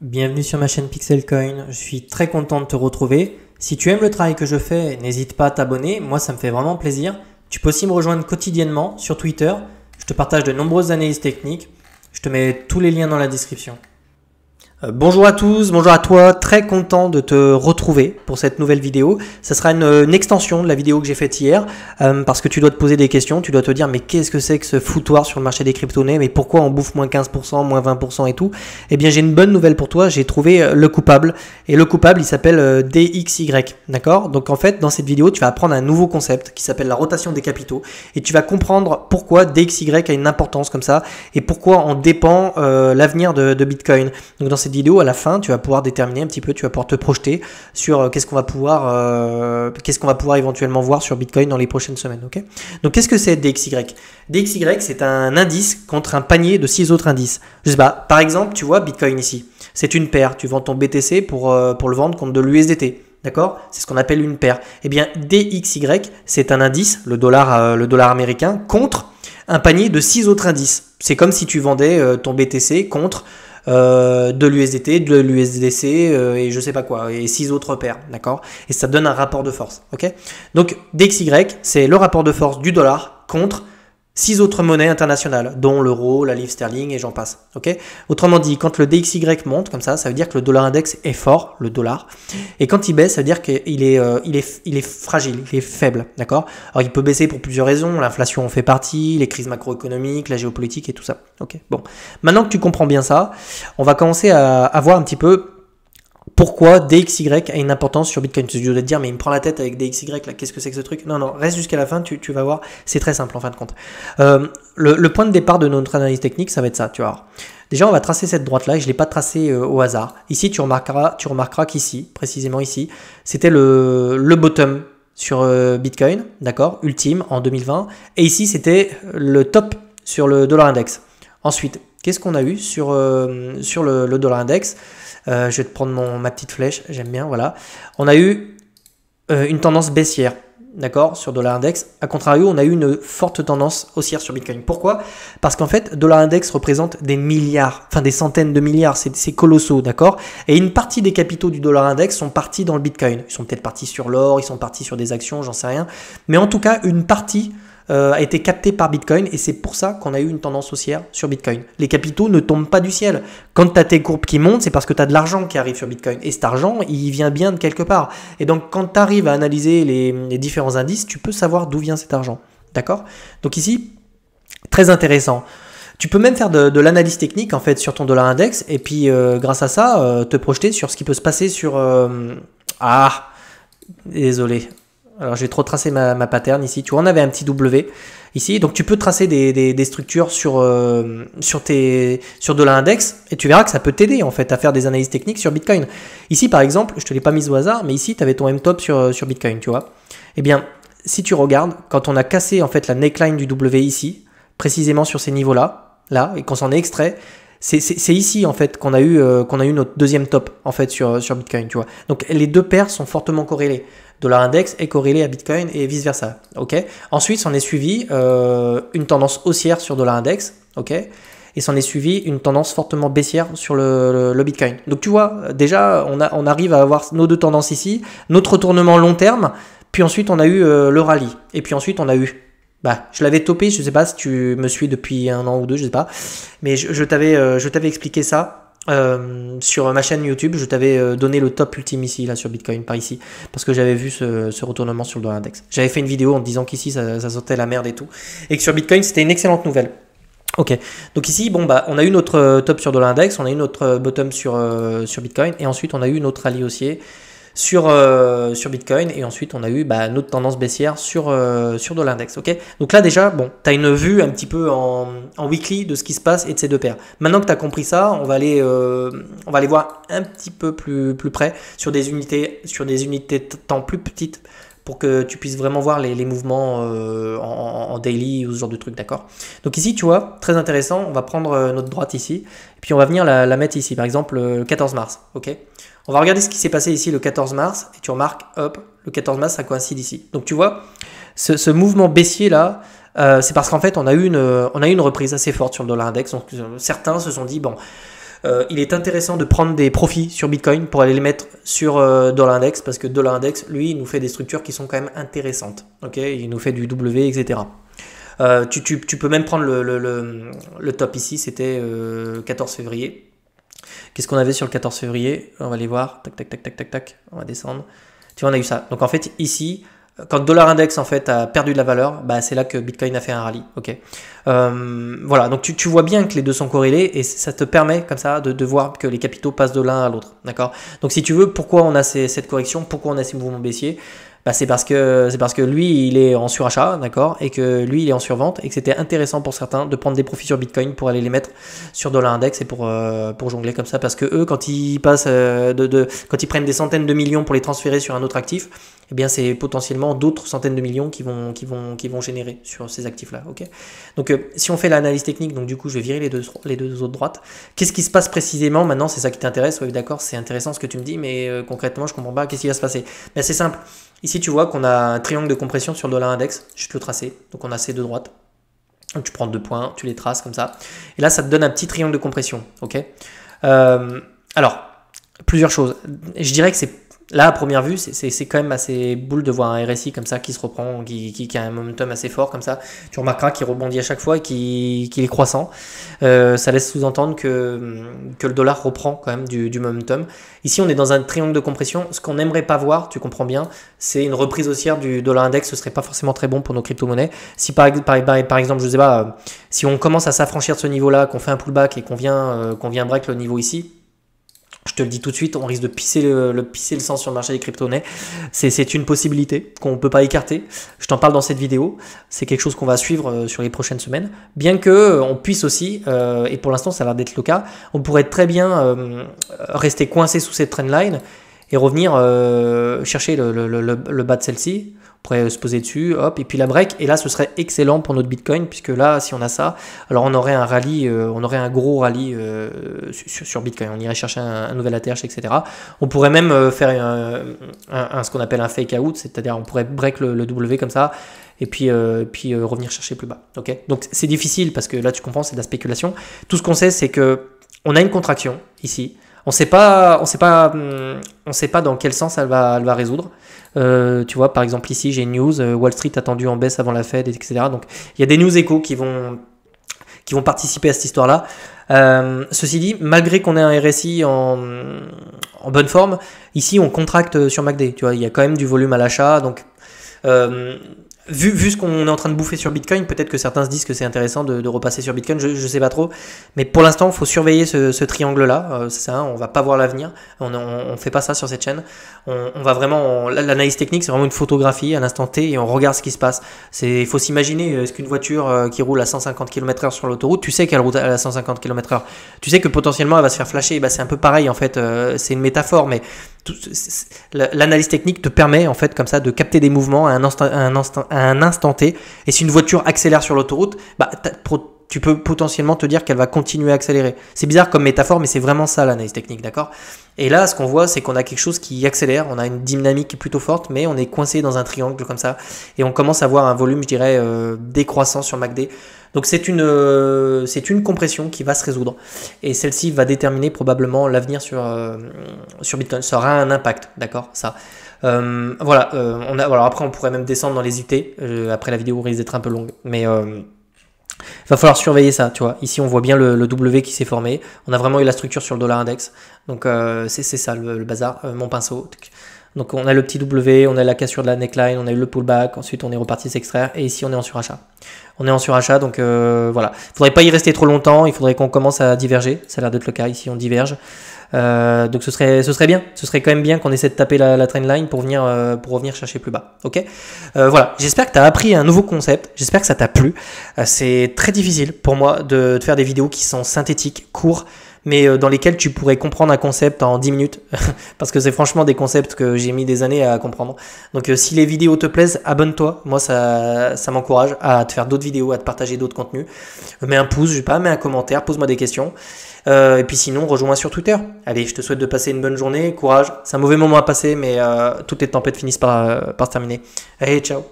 Bienvenue sur ma chaîne Pixel Coin, je suis très content de te retrouver. Si tu aimes le travail que je fais, n'hésite pas à t'abonner, moi ça me fait vraiment plaisir. Tu peux aussi me rejoindre quotidiennement sur Twitter, je te partage de nombreuses analyses techniques, je te mets tous les liens dans la description. Euh, bonjour à tous, bonjour à toi, très content de te retrouver pour cette nouvelle vidéo. Ça sera une, extension de la vidéo que j'ai faite hier, euh, parce que tu dois te poser des questions, tu dois te dire mais qu'est-ce que c'est que ce foutoir sur le marché des crypto nés mais pourquoi on bouffe moins 15%, moins 20% et tout Eh bien j'ai une bonne nouvelle pour toi, j'ai trouvé euh, le coupable, et le coupable il s'appelle DXY, d'accord Donc en fait dans cette vidéo tu vas apprendre un nouveau concept qui s'appelle la rotation des capitaux, et tu vas comprendre pourquoi DXY a une importance comme ça, et pourquoi en dépend l'avenir de, de Bitcoin. Donc dans cette vidéo, à la fin, tu vas pouvoir déterminer un petit peu, tu vas pouvoir te projeter sur euh, qu'est-ce qu'on va pouvoir, euh, qu'est-ce qu'on va pouvoir éventuellement voir sur Bitcoin dans les prochaines semaines. Ok Donc, qu'est-ce que c'est DXY DXY, c'est un indice contre un panier de six autres indices. Je sais pas. Par exemple, tu vois Bitcoin ici, c'est une paire. Tu vends ton BTC pour euh, pour le vendre contre de l'USDT. D'accord C'est ce qu'on appelle une paire. Eh bien, DXY, c'est un indice, le dollar, le dollar américain, contre un panier de six autres indices. C'est comme si tu vendais ton BTC contre euh, de l'USDT, de l'USDC euh, et je sais pas quoi, et six autres paires, d'accord Et ça donne un rapport de force, ok Donc DXY, c'est le rapport de force du dollar contre six autres monnaies internationales, dont l'euro, la livre sterling et j'en passe. Autrement dit, quand le DXY monte comme ça, ça veut dire que le dollar index est fort, le dollar. Et quand il baisse, ça veut dire qu'il est, euh, il est, il est fragile, il est faible. D'accord Alors il peut baisser pour plusieurs raisons, l'inflation en fait partie, les crises macroéconomiques, la géopolitique et tout ça. Ok. Bon. Maintenant que tu comprends bien ça, on va commencer à, à voir un petit peu pourquoi DXY a une importance sur Bitcoin. Tu dois te dire, mais il me prend la tête avec DXY, là, qu'est-ce que c'est que ce truc Non, non, reste jusqu'à la fin, tu, vas voir, c'est très simple en fin de compte. Euh, le, point de départ de notre analyse technique, ça va être ça, tu vois. Déjà, on va tracer cette droite-là, je ne l'ai pas tracée euh, au hasard. Ici, tu remarqueras, tu remarqueras qu'ici, précisément ici, c'était le, bottom sur euh, Bitcoin, d'accord, ultime en 2020. Et ici, c'était le top sur le dollar index. Ensuite, qu'est-ce qu'on a eu sur, sur le dollar index euh, je vais te prendre ma petite flèche, j'aime bien, voilà. On a eu euh, une tendance baissière, d'accord, sur dollar index. A contrario, on a eu une forte tendance haussière sur Bitcoin. Pourquoi Parce qu'en fait, dollar index représente des milliards, enfin des centaines de milliards, c'est colossaux, d'accord Et une partie des capitaux du dollar index sont partis dans le Bitcoin. Ils sont peut-être partis sur l'or, ils sont partis sur des actions, j'en sais rien. Mais en tout cas, une partie euh, a été capté par Bitcoin et c'est pour ça qu'on a eu une tendance haussière sur Bitcoin. Les capitaux ne tombent pas du ciel. Quand tu as tes courbes qui montent, c'est parce que tu as de l'argent qui arrive sur Bitcoin et cet argent, il vient bien de quelque part. Et donc quand tu arrives à analyser les, différents indices, tu peux savoir d'où vient cet argent. D'accord Donc ici, très intéressant. Tu peux même faire de, l'analyse technique en fait sur ton dollar index et puis euh, grâce à ça euh, te projeter sur ce qui peut se passer sur ah désolé alors j'ai trop tracé ma, ma, pattern ici. Tu vois, on avait un petit W ici. Donc tu peux tracer des, des, structures sur, euh, sur, tes, sur de l'index et tu verras que ça peut t'aider en fait à faire des analyses techniques sur Bitcoin. Ici par exemple, je te l'ai pas mise au hasard, mais ici tu avais ton top sur, euh, sur Bitcoin, tu vois. Eh bien, si tu regardes, quand on a cassé en fait la neckline du W ici, précisément sur ces niveaux-là, là, et qu'on s'en est extrait, c'est ici en fait qu'on a eu euh, qu'on a eu notre deuxième top en fait sur, sur Bitcoin, tu vois. Donc les deux paires sont fortement corrélées dollar index est corrélé à Bitcoin et vice versa. Ok. Ensuite, on est suivi euh, une tendance haussière sur dollar index. Ok. Et s'en est suivi une tendance fortement baissière sur le, Bitcoin. Donc tu vois, déjà, on, arrive à avoir nos deux tendances ici, notre retournement long terme, puis ensuite on a eu euh, le rallye, et puis ensuite on a eu bah, je l'avais topé, je sais pas si tu me suis depuis un an ou deux, je sais pas. Mais je, je t'avais euh, expliqué ça. Euh, sur ma chaîne YouTube, je t'avais euh, donné le top ultime ici, là, sur Bitcoin, par ici, parce que j'avais vu ce, retournement sur le dollar index. J'avais fait une vidéo en disant qu'ici, ça, sortait la merde et tout, et que sur Bitcoin, c'était une excellente nouvelle. Ok, donc ici, bon, bah, on a eu notre euh, top sur dollar index, on a eu notre bottom sur, sur Bitcoin, et ensuite, on a eu notre rallye haussier sur, euh, sur Bitcoin et ensuite on a eu bah, notre tendance baissière sur, euh, sur de l'index. ok Donc là déjà, bon, tu as une vue un petit peu en, weekly de ce qui se passe et de ces deux paires. Maintenant que tu as compris ça, on va aller, euh, on va aller voir un petit peu plus, plus près sur des unités, sur des unités de temps plus petites pour que tu puisses vraiment voir les, mouvements euh, en, daily ou ce genre de truc, d'accord Donc ici, tu vois, très intéressant, on va prendre euh, notre droite ici, et puis on va venir la, mettre ici, par exemple euh, le 14 mars, ok On va regarder ce qui s'est passé ici le 14 mars, et tu remarques, hop, le 14 mars, ça coïncide ici. Donc tu vois, ce, mouvement baissier là, c'est parce qu'en fait, on a, eu une, on a eu une reprise assez forte sur le dollar index, donc certains se sont dit, bon, euh, il est intéressant de prendre des profits sur Bitcoin pour aller les mettre sur euh, dollar index parce que dollar index, lui, il nous fait des structures qui sont quand même intéressantes. Ok, il nous fait du W, etc. Euh, tu, peux même prendre le, top ici, c'était le euh, 14 février. Qu'est-ce qu'on avait sur le 14 février On va aller voir. Tac, tac, tac, tac, tac, tac. On va descendre. Tu vois, on a eu ça. Donc en fait, ici, quand dollar index en fait a perdu de la valeur, bah, c'est là que Bitcoin a fait un rallye. Ok. Euh, voilà, donc tu, tu, vois bien que les deux sont corrélés et ça te permet comme ça de, de voir que les capitaux passent de l'un à l'autre. D'accord. Donc si tu veux, pourquoi on a ces, cette correction, pourquoi on a ces mouvements baissiers bah c'est parce que c'est parce que lui il est en surachat, d'accord, et que lui il est en survente et que c'était intéressant pour certains de prendre des profits sur Bitcoin pour aller les mettre sur dollar index et pour euh, pour jongler comme ça parce que eux quand ils passent euh, de, de, quand ils prennent des centaines de millions pour les transférer sur un autre actif, eh bien c'est potentiellement d'autres centaines de millions qui vont qui vont qui vont générer sur ces actifs là, ok. Donc euh, si on fait l'analyse technique, donc du coup je vais virer les deux les deux autres droites. Qu'est-ce qui se passe précisément maintenant C'est ça qui t'intéresse, oui d'accord, c'est intéressant ce que tu me dis, mais concrètement je comprends pas. Qu'est-ce qui va se passer ben, c'est simple. Ici, tu vois qu'on a un triangle de compression sur le dollar index. Je suis tout tracé, donc on a ces deux droites. Donc tu prends deux points, tu les traces comme ça. Et là, ça te donne un petit triangle de compression. ok euh, alors, plusieurs choses. Je dirais que c'est Là, à première vue, c'est quand même assez boule de voir un RSI comme ça qui se reprend, qui, qui, a un momentum assez fort comme ça. Tu remarqueras qu'il rebondit à chaque fois et qu'il est croissant. Euh, ça laisse sous-entendre que, que le dollar reprend quand même du, du, momentum. Ici, on est dans un triangle de compression. Ce qu'on n'aimerait pas voir, tu comprends bien, c'est une reprise haussière du dollar index. Ce serait pas forcément très bon pour nos crypto-monnaies. Si par, par, exemple, je sais pas, euh, si on commence à s'affranchir de ce niveau-là, qu'on fait un pullback et qu'on vient, euh, qu'on vient break le niveau ici, je te le dis tout de suite, on risque de pisser le, pisser le sang sur le marché des crypto-monnaies. C'est une possibilité qu'on ne peut pas écarter. Je t'en parle dans cette vidéo. C'est quelque chose qu'on va suivre euh, sur les prochaines semaines. Bien que euh, on puisse aussi, euh, et pour l'instant ça a l'air d'être le cas, on pourrait très bien rester coincé sous cette trendline et revenir euh, chercher le, bas de celle-ci. On pourrait se poser dessus, hop, et puis la break. Et là, ce serait excellent pour notre Bitcoin, puisque là, si on a ça, alors on aurait un rallye, euh, on aurait un gros rallye euh, sur, Bitcoin. On irait chercher un, nouvel ATH, etc. On pourrait même faire ce qu'on appelle un fake out, c'est-à-dire on pourrait break le, W comme ça, et puis, puis revenir chercher plus bas. ok Donc c'est difficile parce que là, tu comprends, c'est de la spéculation. Tout ce qu'on sait, c'est que on a une contraction ici on sait pas, on sait pas, hmm, on sait pas dans quel sens elle va, va résoudre. Euh, tu vois, par exemple ici, j'ai une news euh, Wall Street attendu en baisse avant la Fed, etc. Donc il y a des news échos qui vont, qui vont participer à cette histoire-là. Euh, ceci dit, malgré qu'on ait un RSI en, bonne forme, ici on contracte sur MACD. Tu vois, il y a quand même du volume à l'achat, donc vu, vu ce qu'on est en train de bouffer sur Bitcoin, peut-être que certains se disent que c'est intéressant de, repasser sur Bitcoin, je ne sais pas trop. Mais pour l'instant, il faut surveiller ce, triangle-là. on euh, c'est ça, on va pas voir l'avenir. On ne fait pas ça sur cette chaîne. On, va vraiment. L'analyse technique, c'est vraiment une photographie à l'instant T et on regarde ce qui se passe. Il faut s'imaginer, euh, est-ce qu'une voiture euh, qui roule à 150 km/h sur l'autoroute, tu sais qu'elle roule à 150 km/h. Tu sais que potentiellement, elle va se faire flasher. Bah, c'est un peu pareil, en fait. c'est une métaphore, mais l'analyse technique te permet, en fait, comme ça, de capter des mouvements à un instant. À un instant un instant T. Et si une voiture accélère sur l'autoroute, bah, tu peux potentiellement te dire qu'elle va continuer à accélérer. C'est bizarre comme métaphore, mais c'est vraiment ça l'analyse technique, d'accord Et là, ce qu'on voit, c'est qu'on a quelque chose qui accélère, on a une dynamique est plutôt forte, mais on est coincé dans un triangle comme ça, et on commence à voir un volume, je dirais, euh, décroissant sur MACD. Donc c'est une, euh, c'est une compression qui va se résoudre, et celle-ci va déterminer probablement l'avenir sur, euh, sur Bitcoin. Ça aura un impact, d'accord Ça. Euh, voilà, euh, on a, alors après on pourrait même descendre dans les IT, euh, après la vidéo risque d'être un peu longue, mais il euh, va falloir surveiller ça, tu vois. Ici on voit bien le, W qui s'est formé, on a vraiment eu la structure sur le dollar index, donc c'est ça le bazar, mon pinceau. Donc on a le petit W, on a la cassure de la neckline, on a eu le pullback, ensuite on est reparti s'extraire et ici on est en surachat. On est en surachat donc euh, voilà. Il faudrait pas y rester trop longtemps, il faudrait qu'on commence à diverger, ça a l'air d'être le cas, ici on diverge. Euh, donc ce serait, ce serait bien, ce serait quand même bien qu'on essaie de taper la, trendline pour venir, euh, pour revenir chercher plus bas. Ok, voilà. J'espère que tu as appris un nouveau concept. J'espère que ça t'a plu. c'est très difficile pour moi de, de, faire des vidéos qui sont synthétiques, courtes mais euh, dans lesquels tu pourrais comprendre un concept en 10 minutes, parce que c'est franchement des concepts que j'ai mis des années à comprendre. Donc euh, si les vidéos te plaisent, abonne-toi, moi ça, ça m'encourage à te faire d'autres vidéos, à te partager d'autres contenus. Mets un pouce, je sais pas, mets un commentaire, pose-moi des questions. Euh, et puis sinon, rejoins-moi sur Twitter. Allez, je te souhaite de passer une bonne journée, courage. C'est un mauvais moment à passer, mais toutes les tempêtes finissent par, par se terminer. Allez, ciao